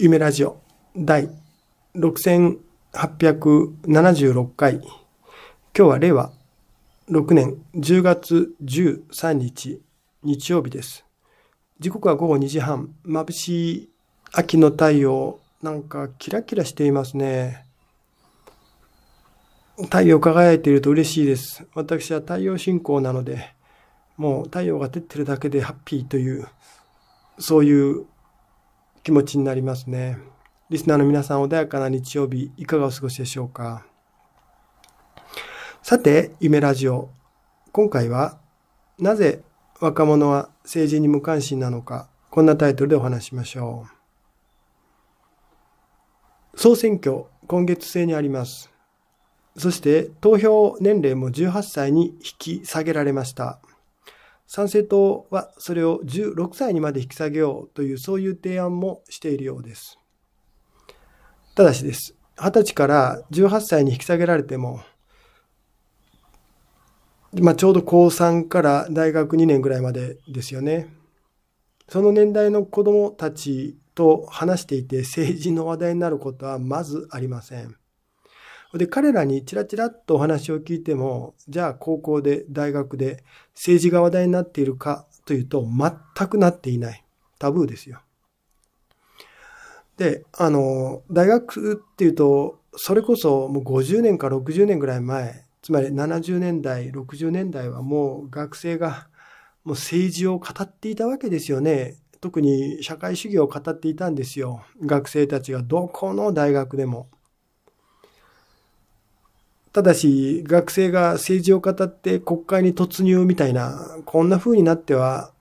夢ラジオ第6876回。今日は令和6年10月13日日曜日です。時刻は午後2時半。眩しい秋の太陽。なんかキラキラしていますね。太陽輝いていると嬉しいです。私は太陽信仰なので、もう太陽が照ってるだけでハッピーという、そういう気持ちになりますね。リスナーの皆さん、穏やかな日曜日、いかがお過ごしでしょうか。さて、夢ラジオ。今回は、なぜ若者は政治に無関心なのか、こんなタイトルでお話しましょう。総選挙、今月末にあります。そして、投票年齢も18歳に引き下げられました。参政党はそれを16歳にまで引き下げようというそういう提案もしているようです。ただしです、20歳から18歳に引き下げられても、まあ、ちょうど高3から大学2年ぐらいまでですよね。その年代の子供たちと話していて政治の話題になることはまずありません。で、彼らにちらちらっとお話を聞いても、じゃあ高校で、大学で政治が話題になっているかというと、全くなっていない。タブーですよ。で、あの、大学っていうと、それこそもう50年か60年ぐらい前、つまり70年代、60年代はもう学生がもう政治を語っていたわけですよね。特に社会主義を語っていたんですよ。学生たちがどこの大学でも。ただし、学生が政治を語って国会に突入みたいな、こんな風になっては、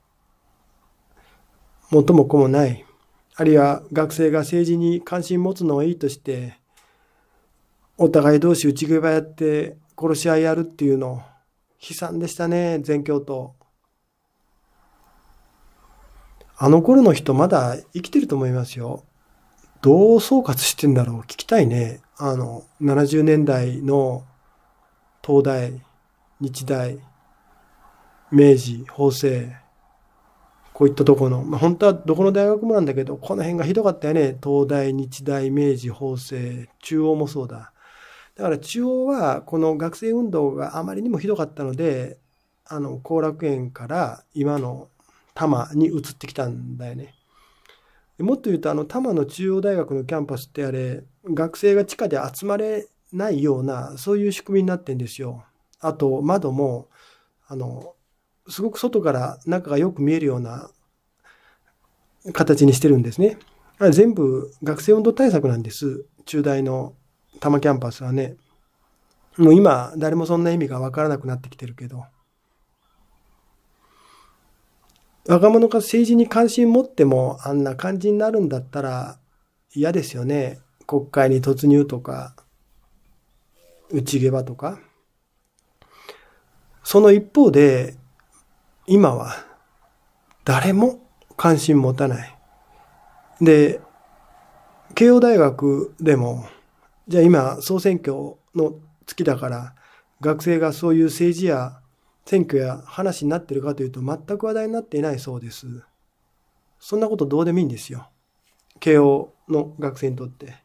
元も子もない。あるいは学生が政治に関心持つのはいいとして、お互い同士打ち際いばやって殺し合いやるっていうの、悲惨でしたね、全教徒。あの頃の人まだ生きてると思いますよ。どう総括してんだろう聞きたいね。あの、70年代の東大、日大、明治、法政、こういったところの、ま本当はどこの大学もなんだけど、この辺がひどかったよね。東大、日大、明治、法政、中央もそうだ。だから中央は、この学生運動があまりにもひどかったので、あの、後楽園から今の多摩に移ってきたんだよね。もっと言うと、あの、多摩の中央大学のキャンパスってあれ、学生が地下で集まれないような、そういう仕組みになってんですよ。あと、窓も、あの、すごく外から中がよく見えるような形にしてるんですね。全部学生温度対策なんです。中大の多摩キャンパスはね。もう今、誰もそんな意味がわからなくなってきてるけど。若者が政治に関心持ってもあんな感じになるんだったら嫌ですよね。国会に突入とか、内毛場とか。その一方で、今は誰も関心持たない。で、慶応大学でも、じゃあ今総選挙の月だから、学生がそういう政治や選挙や話になってるかというと全く話題になっていないそうです。そんなことどうでもいいんですよ。慶応の学生にとって。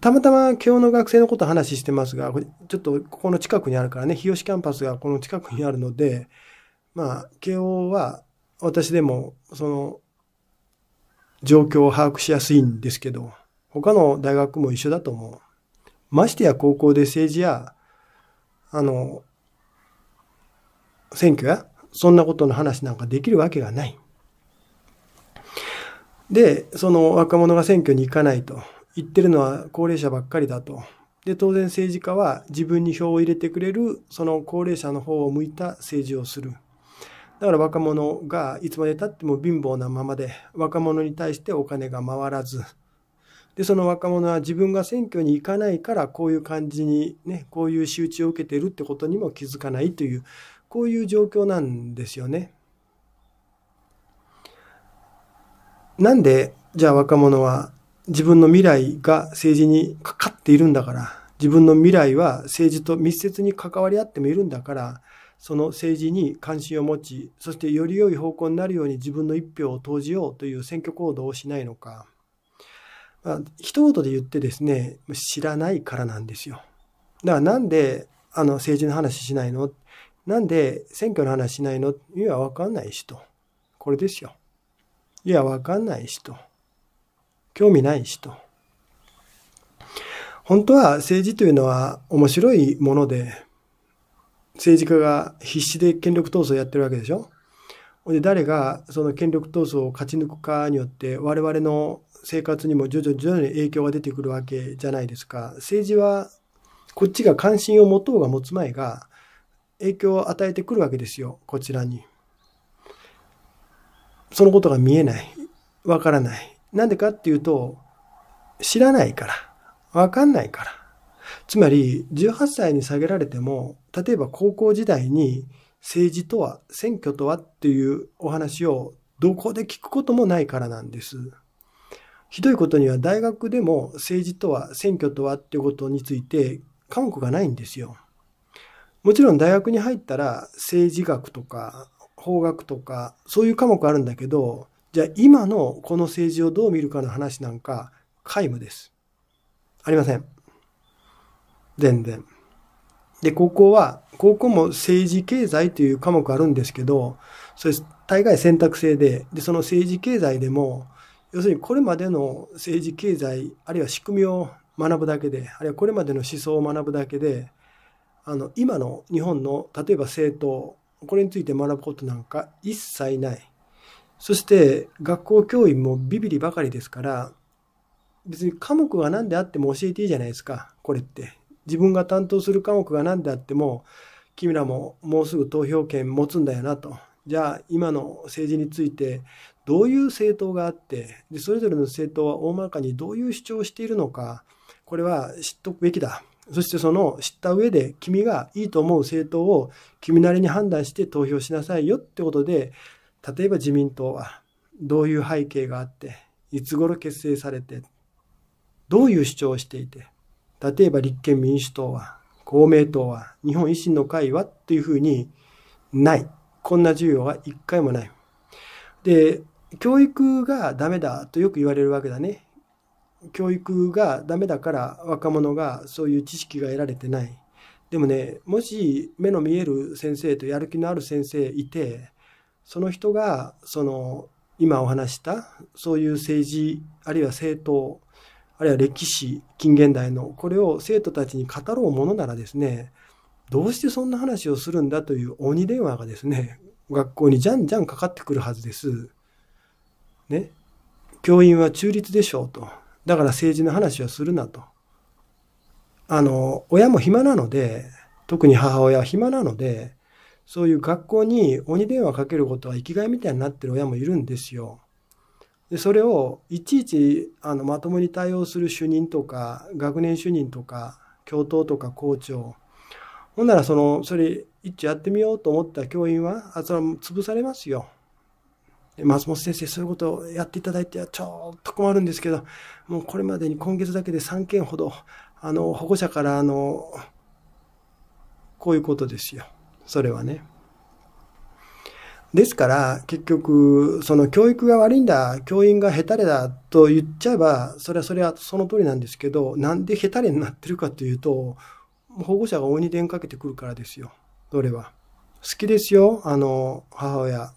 たまたま慶応の学生のこと話してますが、これちょっとここの近くにあるからね、日吉キャンパスがこの近くにあるので、まあ、慶応は私でもその状況を把握しやすいんですけど、他の大学も一緒だと思う。ましてや高校で政治や、あの、選挙や、そんなことの話なんかできるわけがない。で、その若者が選挙に行かないと言ってるのは高齢者ばっかりだと。で、当然政治家は自分に票を入れてくれる、その高齢者の方を向いた政治をする。だから若者がいつまでたっても貧乏なままで、若者に対してお金が回らず、で、その若者は自分が選挙に行かないから、こういう感じにね、こういう仕打ちを受けているってことにも気づかないという、こういう状況なんですよね。なんで、じゃあ若者は自分の未来が政治にかかっているんだから、自分の未来は政治と密接に関わり合ってもいるんだから、その政治に関心を持ち、そしてより良い方向になるように自分の一票を投じようという選挙行動をしないのか。まあ、一言で言ってですね、知らないからなんですよ。だからなんであの政治の話しないのなんで選挙の話しないのいや、わかんないしと。これですよ。いや、わかんないしと。興味ないしと。本当は政治というのは面白いもので、政治家が必死で権力闘争やってるわけでしょで誰がその権力闘争を勝ち抜くかによって我々の生活にも徐々に徐々に影響が出てくるわけじゃないですか。政治はこっちが関心を持とうが持つまいが影響を与えてくるわけですよ、こちらに。そのことが見えない。わからない。なんでかっていうと、知らないから。わかんないから。つまり、18歳に下げられても、例えば高校時代に政治とは、選挙とはっていうお話をどこで聞くこともないからなんです。ひどいことには大学でも政治とは選挙とはっていうことについて科目がないんですよ。もちろん大学に入ったら政治学とか法学とかそういう科目あるんだけど、じゃあ今のこの政治をどう見るかの話なんか皆無です。ありません。全然。で、高校は、高校も政治経済という科目あるんですけど、それ大概選択制で、で、その政治経済でも、要するにこれまでの政治経済、あるいは仕組みを学ぶだけで、あるいはこれまでの思想を学ぶだけで、あの今の日本の例えば政党これについて学ぶことなんか一切ないそして学校教員もビビりばかりですから別に科目が何であっても教えていいじゃないですかこれって自分が担当する科目が何であっても君らももうすぐ投票権持つんだよなとじゃあ今の政治についてどういう政党があってでそれぞれの政党は大まかにどういう主張をしているのかこれは知っとくべきだそしてその知った上で君がいいと思う政党を君なりに判断して投票しなさいよってことで、例えば自民党はどういう背景があって、いつ頃結成されて、どういう主張をしていて、例えば立憲民主党は、公明党は、日本維新の会はっていうふうにない。こんな授業は一回もない。で、教育がダメだとよく言われるわけだね。教育がダメだから若者がそういう知識が得られてない。でもね、もし目の見える先生とやる気のある先生いて、その人が、その、今お話した、そういう政治、あるいは政党、あるいは歴史、近現代の、これを生徒たちに語ろうものならですね、どうしてそんな話をするんだという鬼電話がですね、学校にじゃんじゃんかかってくるはずです。ね。教員は中立でしょうと。だから政治の話はするなと。あの、親も暇なので、特に母親は暇なので、そういう学校に鬼電話かけることは生きがいみたいになってる親もいるんですよ。でそれをいちいちあのまともに対応する主任とか学年主任とか教頭とか校長ほんならそのそれ一致やってみようと思った教員はあそれは潰されますよ。松本先生、そういうことをやっていただいてはちょっと困るんですけど、もうこれまでに今月だけで3件ほど、あの、保護者から、あの、こういうことですよ。それはね。ですから、結局、その教育が悪いんだ、教員がへたれだと言っちゃえば、それはそれはその通りなんですけど、なんでへたれになってるかというと、保護者が大に電かけてくるからですよ。それは。好きですよ、あの、母親。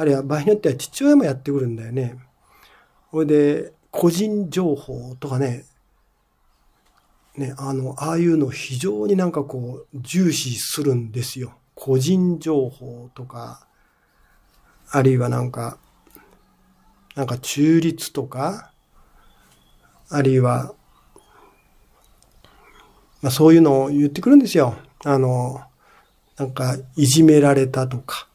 あるいは場合によっては父親もやってくるんだよね。ほいで、個人情報とかね、ね、あの、ああいうの非常になんかこう、重視するんですよ。個人情報とか、あるいはなんか、なんか中立とか、あるいは、まあそういうのを言ってくるんですよ。あの、なんかいじめられたとか、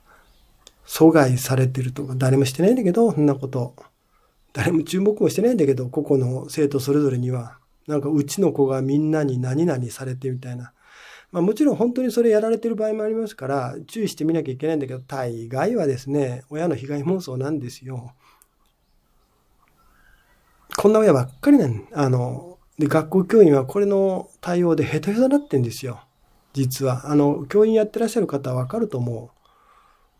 阻害されてるとか、誰もしてないんだけど、そんなこと。誰も注目もしてないんだけど、個々の生徒それぞれには、なんかうちの子がみんなに何々されてみたいな。まあ、もちろん本当にそれやられてる場合もありますから、注意してみなきゃいけないんだけど、大概はですね、親の被害妄想なんですよ。こんな親ばっかりなん、あの、で、学校教員はこれの対応でヘトヘトになってんですよ。実は。あの、教員やってらっしゃる方はわかると思う。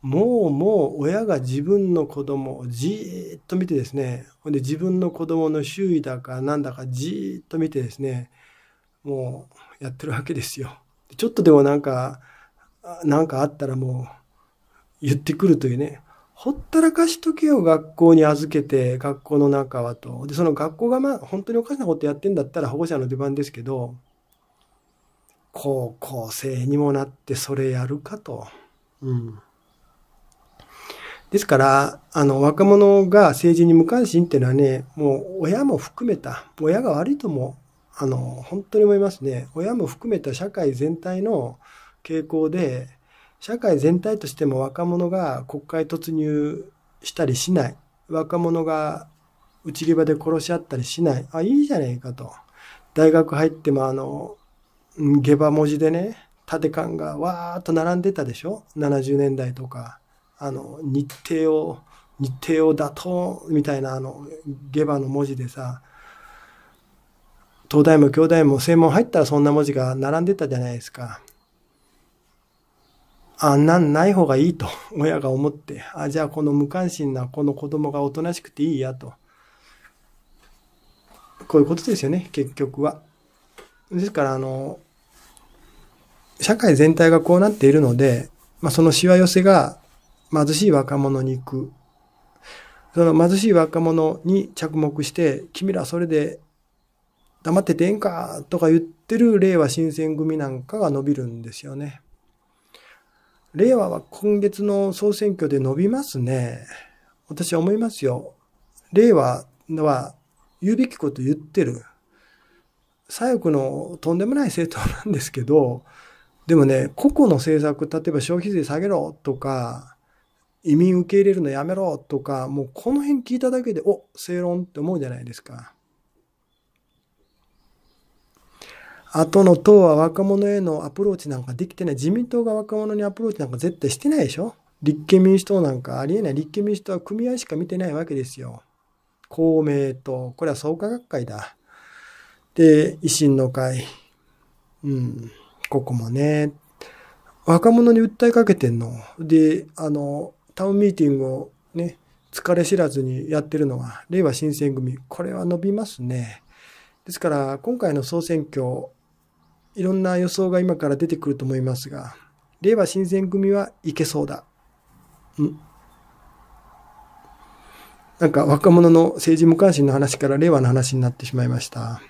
もうもう親が自分の子供をじーっと見てですね、ほんで自分の子供の周囲だかなんだかじーっと見てですね、もうやってるわけですよ。ちょっとでもなんか、なんかあったらもう言ってくるというね、ほったらかしとけよ、学校に預けて、学校の中はと。で、その学校がまあ、本当におかしなことやってんだったら保護者の出番ですけど、高校生にもなってそれやるかと。うん。ですから、あの、若者が政治に無関心っていうのはね、もう親も含めた、親が悪いとも、あの、本当に思いますね。親も含めた社会全体の傾向で、社会全体としても若者が国会突入したりしない。若者が内り場で殺し合ったりしない。あ、いいじゃねえかと。大学入ってもあの、下馬文字でね、縦缶がわーっと並んでたでしょ ?70 年代とか。あの日程を日程を打倒みたいなあの下馬の文字でさ東大も京大も正門入ったらそんな文字が並んでたじゃないですか。あんなんない方がいいと 親が思ってあじゃあこの無関心なこの子供がおとなしくていいやとこういうことですよね結局は。ですからあの社会全体がこうなっているので、まあ、そのしわ寄せが貧しい若者に行く。その貧しい若者に着目して、君らそれで黙っててえんかとか言ってる令和新選組なんかが伸びるんですよね。令和は今月の総選挙で伸びますね。私は思いますよ。令和は言うべきこと言ってる。左翼のとんでもない政党なんですけど、でもね、個々の政策、例えば消費税下げろとか、移民受け入れるのやめろとか、もうこの辺聞いただけで、お正論って思うじゃないですか。後の党は若者へのアプローチなんかできてない。自民党が若者にアプローチなんか絶対してないでしょ立憲民主党なんかありえない。立憲民主党は組合しか見てないわけですよ。公明党。これは創価学会だ。で、維新の会。うん。ここもね。若者に訴えかけてんの。で、あの、タウンミーティングをね、疲れ知らずにやってるのは、令和新選組、これは伸びますね。ですから、今回の総選挙、いろんな予想が今から出てくると思いますが、令和新選組はいけそうだ。うんなんか若者の政治無関心の話から令和の話になってしまいました。